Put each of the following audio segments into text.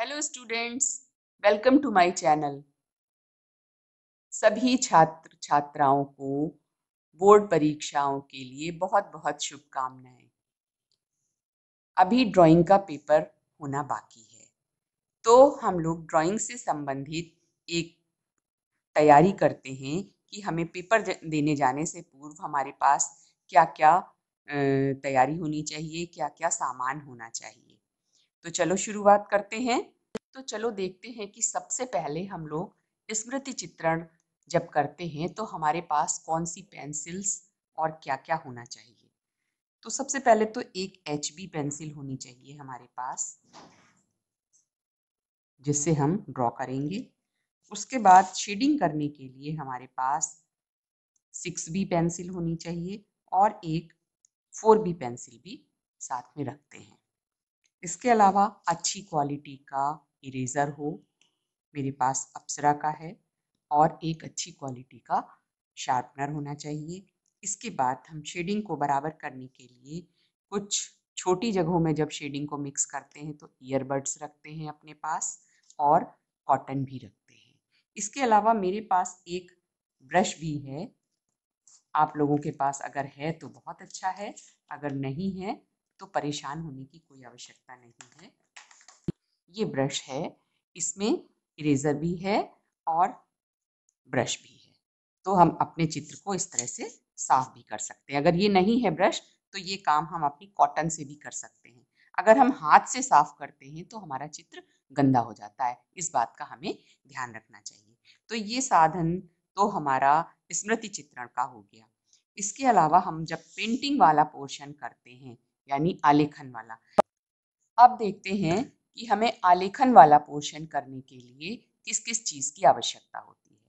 hello students welcome to my channel सभी छात्र छात्राओं को बोर्ड परीक्षाओं के लिए बहुत बहुत शुभकामनाएं अभी ड्राइंग का पेपर होना बाकी है तो हम लोग ड्राइंग से संबंधित एक तैयारी करते हैं कि हमें पेपर देने जाने से पूर्व हमारे पास क्या क्या तैयारी होनी चाहिए क्या क्या सामान होना चाहिए तो चलो शुरुआत करते हैं तो चलो देखते हैं कि सबसे पहले हम लोग स्मृति चित्रण जब करते हैं तो हमारे पास कौन सी पेंसिल्स और क्या क्या होना चाहिए तो सबसे पहले तो एक एच बी पेंसिल होनी चाहिए हमारे पास जिससे हम ड्रॉ करेंगे उसके बाद शेडिंग करने के लिए हमारे पास सिक्स बी पेंसिल होनी चाहिए और एक फोर बी पेंसिल भी साथ में रखते हैं इसके अलावा अच्छी क्वालिटी का इरेज़र हो मेरे पास अप्सरा का है और एक अच्छी क्वालिटी का शार्पनर होना चाहिए इसके बाद हम शेडिंग को बराबर करने के लिए कुछ छोटी जगहों में जब शेडिंग को मिक्स करते हैं तो ईयरबड्स रखते हैं अपने पास और कॉटन भी रखते हैं इसके अलावा मेरे पास एक ब्रश भी है आप लोगों के पास अगर है तो बहुत अच्छा है अगर नहीं है तो परेशान होने की कोई आवश्यकता नहीं है ये ब्रश है इसमें इरेजर भी है और ब्रश भी है तो हम अपने चित्र को इस तरह से साफ भी कर सकते हैं अगर ये नहीं है ब्रश तो ये काम हम अपनी कॉटन से भी कर सकते हैं अगर हम हाथ से साफ करते हैं तो हमारा चित्र गंदा हो जाता है इस बात का हमें ध्यान रखना चाहिए तो ये साधन तो हमारा स्मृति चित्रण का हो गया इसके अलावा हम जब पेंटिंग वाला पोर्शन करते हैं यानी आलेखन वाला अब देखते हैं कि हमें आलेखन वाला पोर्शन करने के लिए किस किस चीज़ की आवश्यकता होती है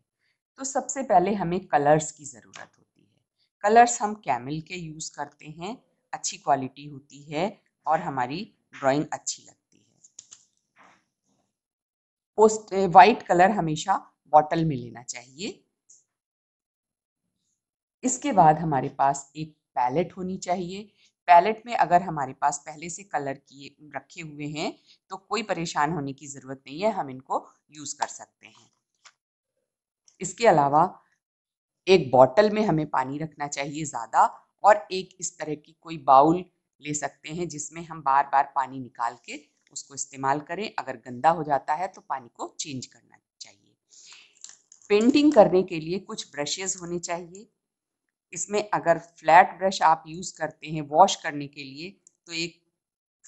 तो सबसे पहले हमें कलर्स की ज़रूरत होती है कलर्स हम कैमिल के यूज़ करते हैं अच्छी क्वालिटी होती है और हमारी ड्राइंग अच्छी लगती है पोस्ट वाइट कलर हमेशा बॉटल में लेना चाहिए इसके बाद हमारे पास एक पैलेट होनी चाहिए पैलेट में अगर हमारे पास पहले से कलर किए रखे हुए हैं तो कोई परेशान होने की ज़रूरत नहीं है हम इनको यूज़ कर सकते हैं इसके अलावा एक बॉटल में हमें पानी रखना चाहिए ज़्यादा और एक इस तरह की कोई बाउल ले सकते हैं जिसमें हम बार बार पानी निकाल के उसको इस्तेमाल करें अगर गंदा हो जाता है तो पानी को चेंज करना चाहिए पेंटिंग करने के लिए कुछ ब्रशेज होने चाहिए इसमें अगर फ्लैट ब्रश आप यूज़ करते हैं वॉश करने के लिए तो एक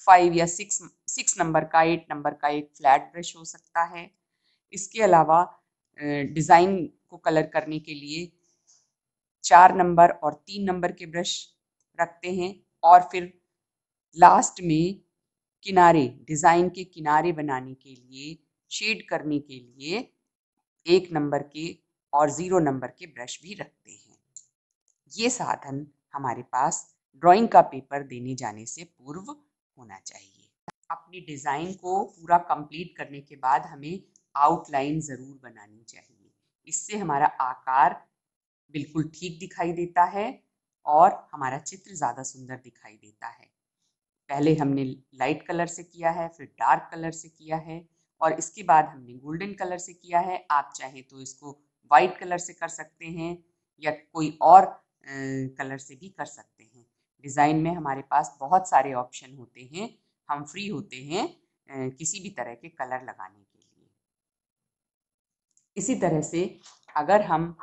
फाइव या सिक्स सिक्स नंबर का एट नंबर का एक फ्लैट ब्रश हो सकता है इसके अलावा डिज़ाइन को कलर करने के लिए चार नंबर और तीन नंबर के ब्रश रखते हैं और फिर लास्ट में किनारे डिज़ाइन के किनारे बनाने के लिए शेड करने के लिए एक नंबर के और ज़ीरो नंबर के ब्रश भी रखते हैं ये साधन हमारे पास ड्राइंग का पेपर देने जाने से पूर्व होना चाहिए अपनी डिज़ाइन को पूरा कंप्लीट करने के बाद हमें आउटलाइन ज़रूर बनानी चाहिए इससे हमारा आकार बिल्कुल ठीक दिखाई देता है और हमारा चित्र ज़्यादा सुंदर दिखाई देता है पहले हमने लाइट कलर से किया है फिर डार्क कलर से किया है और इसके बाद हमने गोल्डन कलर से किया है आप चाहें तो इसको वाइट कलर से कर सकते हैं या कोई और कलर से भी कर सकते हैं डिज़ाइन में हमारे पास बहुत सारे ऑप्शन होते हैं हम फ्री होते हैं किसी भी तरह के कलर लगाने के लिए इसी तरह से अगर हम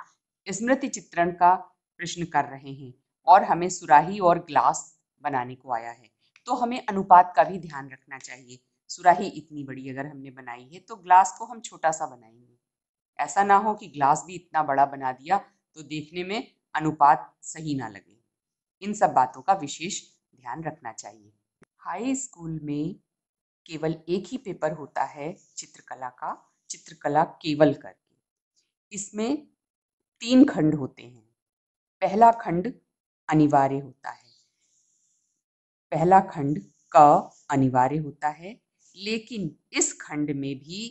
स्मृति चित्रण का प्रश्न कर रहे हैं और हमें सुराही और ग्लास बनाने को आया है तो हमें अनुपात का भी ध्यान रखना चाहिए सुराही इतनी बड़ी अगर हमने बनाई है तो ग्लास को हम छोटा सा बनाएंगे ऐसा ना हो कि ग्लास भी इतना बड़ा बना दिया तो देखने में अनुपात सही ना लगे इन सब बातों का विशेष ध्यान रखना चाहिए हाई स्कूल में केवल एक ही पेपर होता है चित्रकला का चित्रकला केवल करके इसमें तीन खंड होते हैं पहला खंड अनिवार्य होता है पहला खंड क अनिवार्य होता है लेकिन इस खंड में भी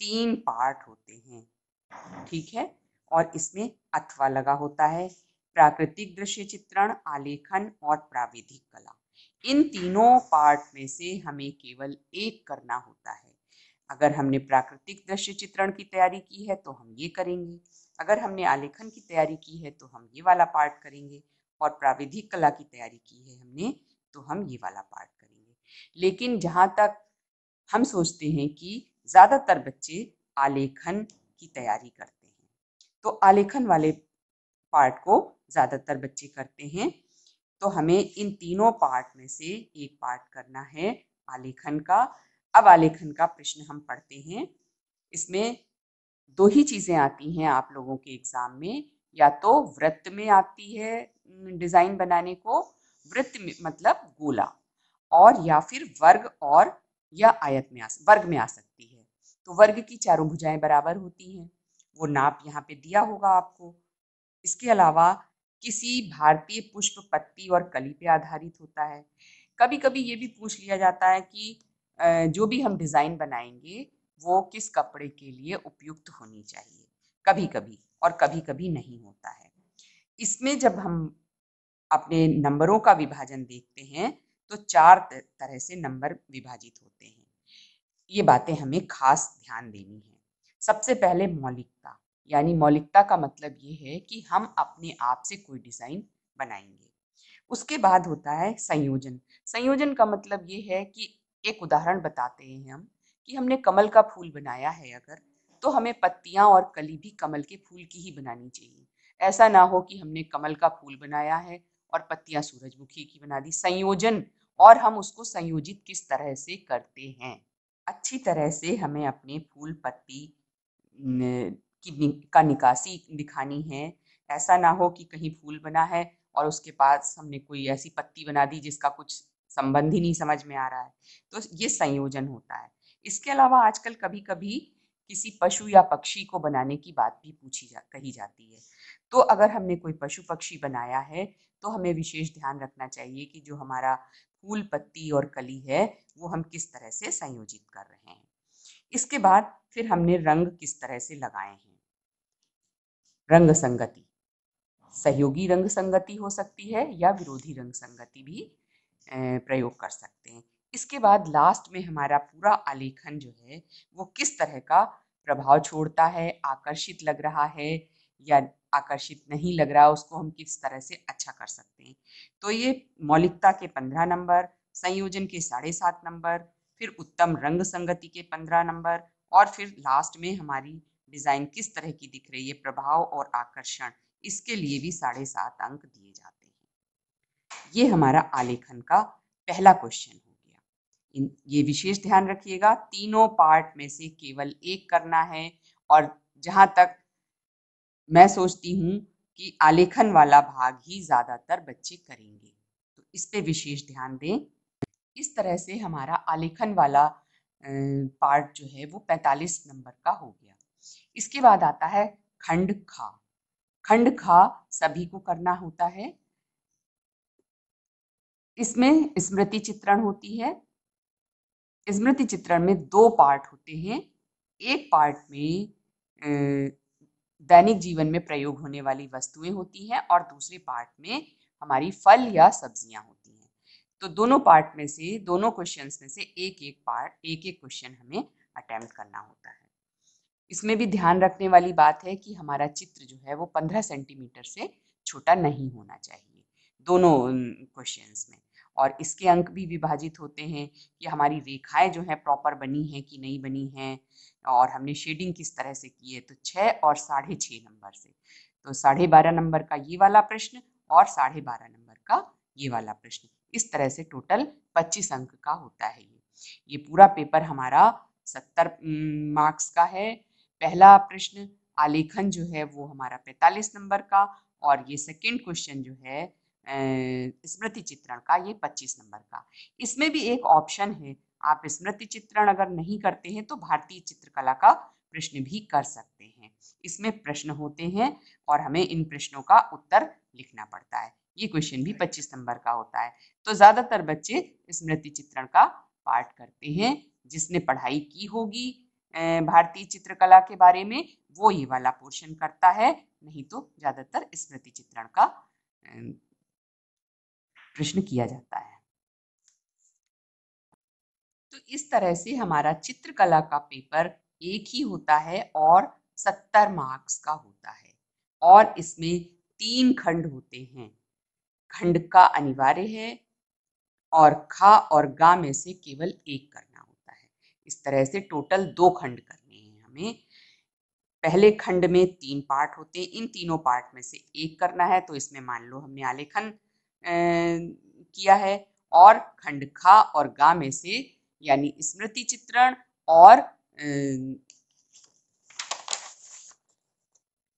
तीन पार्ट होते हैं ठीक है और इसमें अथवा लगा होता है प्राकृतिक दृश्य चित्रण आलेखन और प्राविधिक कला इन तीनों पार्ट में से हमें केवल एक करना होता है अगर हमने प्राकृतिक दृश्य चित्रण की तैयारी की है तो हम ये करेंगे अगर हमने आलेखन की तैयारी की है तो हम ये वाला पार्ट करेंगे और प्राविधिक कला की तैयारी की है हमने तो हम ये वाला पार्ट करेंगे लेकिन जहाँ तक हम सोचते हैं कि ज़्यादातर बच्चे आलेखन की तैयारी करते तो आलेखन वाले पार्ट को ज़्यादातर बच्चे करते हैं तो हमें इन तीनों पार्ट में से एक पार्ट करना है आलेखन का अब आलेखन का प्रश्न हम पढ़ते हैं इसमें दो ही चीज़ें आती हैं आप लोगों के एग्ज़ाम में या तो वृत्त में आती है डिज़ाइन बनाने को वृत्त में मतलब गोला और या फिर वर्ग और या आयत में आ वर्ग में आ सकती है तो वर्ग की चारों भुजाएं बराबर होती हैं वो नाप यहाँ पे दिया होगा आपको इसके अलावा किसी भारतीय पुष्प पत्ती और कली पे आधारित होता है कभी कभी ये भी पूछ लिया जाता है कि जो भी हम डिज़ाइन बनाएंगे वो किस कपड़े के लिए उपयुक्त होनी चाहिए कभी कभी और कभी कभी नहीं होता है इसमें जब हम अपने नंबरों का विभाजन देखते हैं तो चार तरह से नंबर विभाजित होते हैं ये बातें हमें खास ध्यान देनी है सबसे पहले मौलिकता यानी मौलिकता का मतलब ये है कि हम अपने आप से कोई डिज़ाइन बनाएंगे उसके बाद होता है संयोजन संयोजन का मतलब ये है कि एक उदाहरण बताते हैं हम कि हमने कमल का फूल बनाया है अगर तो हमें पत्तियां और कली भी कमल के फूल की ही बनानी चाहिए ऐसा ना हो कि हमने कमल का फूल बनाया है और पत्तियां सूरजमुखी की बना दी संयोजन और हम उसको संयोजित किस तरह से करते हैं अच्छी तरह से हमें अपने फूल पत्ती की का निकासी दिखानी है ऐसा ना हो कि कहीं फूल बना है और उसके पास हमने कोई ऐसी पत्ती बना दी जिसका कुछ संबंध ही नहीं समझ में आ रहा है तो ये संयोजन होता है इसके अलावा आजकल कभी कभी किसी पशु या पक्षी को बनाने की बात भी पूछी जा कही जाती है तो अगर हमने कोई पशु पक्षी बनाया है तो हमें विशेष ध्यान रखना चाहिए कि जो हमारा फूल पत्ती और कली है वो हम किस तरह से संयोजित कर रहे हैं इसके बाद फिर हमने रंग किस तरह से लगाए हैं रंग संगति सहयोगी रंग संगति हो सकती है या विरोधी रंग संगति भी प्रयोग कर सकते हैं इसके बाद लास्ट में हमारा पूरा आलेखन जो है वो किस तरह का प्रभाव छोड़ता है आकर्षित लग रहा है या आकर्षित नहीं लग रहा उसको हम किस तरह से अच्छा कर सकते हैं तो ये मौलिकता के पंद्रह नंबर संयोजन के साढ़े सात नंबर फिर उत्तम रंग संगति के पंद्रह नंबर और फिर लास्ट में हमारी डिज़ाइन किस तरह की दिख रही है प्रभाव और आकर्षण इसके लिए भी साढ़े सात अंक दिए जाते हैं ये हमारा आलेखन का पहला क्वेश्चन हो गया इन ये विशेष ध्यान रखिएगा तीनों पार्ट में से केवल एक करना है और जहां तक मैं सोचती हूँ कि आलेखन वाला भाग ही ज़्यादातर बच्चे करेंगे तो इस पर विशेष ध्यान दें इस तरह से हमारा आलेखन वाला पार्ट जो है वो 45 नंबर का हो गया इसके बाद आता है खंड खा खंड खा सभी को करना होता है इसमें स्मृति चित्रण होती है स्मृति चित्रण में दो पार्ट होते हैं एक पार्ट में दैनिक जीवन में प्रयोग होने वाली वस्तुएं होती हैं और दूसरे पार्ट में हमारी फल या सब्जियां होती हैं तो दोनों पार्ट में से दोनों क्वेश्चन में से एक एक पार्ट एक एक क्वेश्चन हमें अटैम्प्ट करना होता है इसमें भी ध्यान रखने वाली बात है कि हमारा चित्र जो है वो पंद्रह सेंटीमीटर से छोटा नहीं होना चाहिए दोनों क्वेश्चन में और इसके अंक भी विभाजित होते हैं कि हमारी रेखाएं जो हैं प्रॉपर बनी हैं कि नहीं बनी हैं और हमने शेडिंग किस तरह से की है तो छः और साढ़े छः नंबर से तो साढ़े बारह नंबर का ये वाला प्रश्न और साढ़े बारह नंबर का ये वाला प्रश्न इस तरह से टोटल 25 अंक का होता है ये ये पूरा पेपर हमारा 70 मार्क्स का है पहला प्रश्न आलेखन जो है वो हमारा 45 नंबर का और ये सेकंड क्वेश्चन जो है स्मृति चित्रण का ये 25 नंबर का इसमें भी एक ऑप्शन है आप स्मृति चित्रण अगर नहीं करते हैं तो भारतीय चित्रकला का प्रश्न भी कर सकते हैं इसमें प्रश्न होते हैं और हमें इन प्रश्नों का उत्तर लिखना पड़ता है ये क्वेश्चन भी 25 नंबर का होता है तो ज़्यादातर बच्चे स्मृति चित्रण का पाठ करते हैं जिसने पढ़ाई की होगी भारतीय चित्रकला के बारे में वो ये वाला पोर्शन करता है नहीं तो ज़्यादातर स्मृति चित्रण का प्रश्न किया जाता है तो इस तरह से हमारा चित्रकला का पेपर एक ही होता है और सत्तर मार्क्स का होता है और इसमें तीन खंड होते हैं खंड का अनिवार्य है और खा और गा में से केवल एक करना होता है इस तरह से टोटल दो खंड करने हैं हमें पहले खंड में तीन पार्ट होते हैं इन तीनों पार्ट में से एक करना है तो इसमें मान लो हमने आलेखन किया है और खंड खा और गा में से यानी स्मृति चित्रण और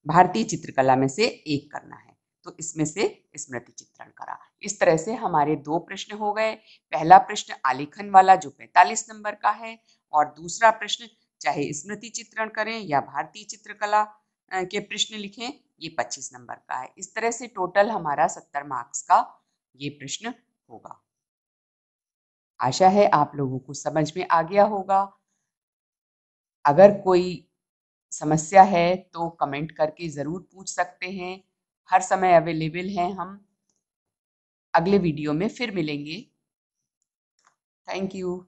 भारतीय चित्रकला में से एक करना है तो इसमें से स्मृति चित्रण करा इस तरह से हमारे दो प्रश्न हो गए पहला प्रश्न आलेखन वाला जो 45 नंबर का है और दूसरा प्रश्न चाहे स्मृति चित्रण करें या भारतीय चित्रकला के प्रश्न लिखें ये 25 नंबर का है इस तरह से टोटल हमारा 70 मार्क्स का ये प्रश्न होगा आशा है आप लोगों को समझ में आ गया होगा अगर कोई समस्या है तो कमेंट करके ज़रूर पूछ सकते हैं हर समय अवेलेबल हैं हम अगले वीडियो में फिर मिलेंगे थैंक यू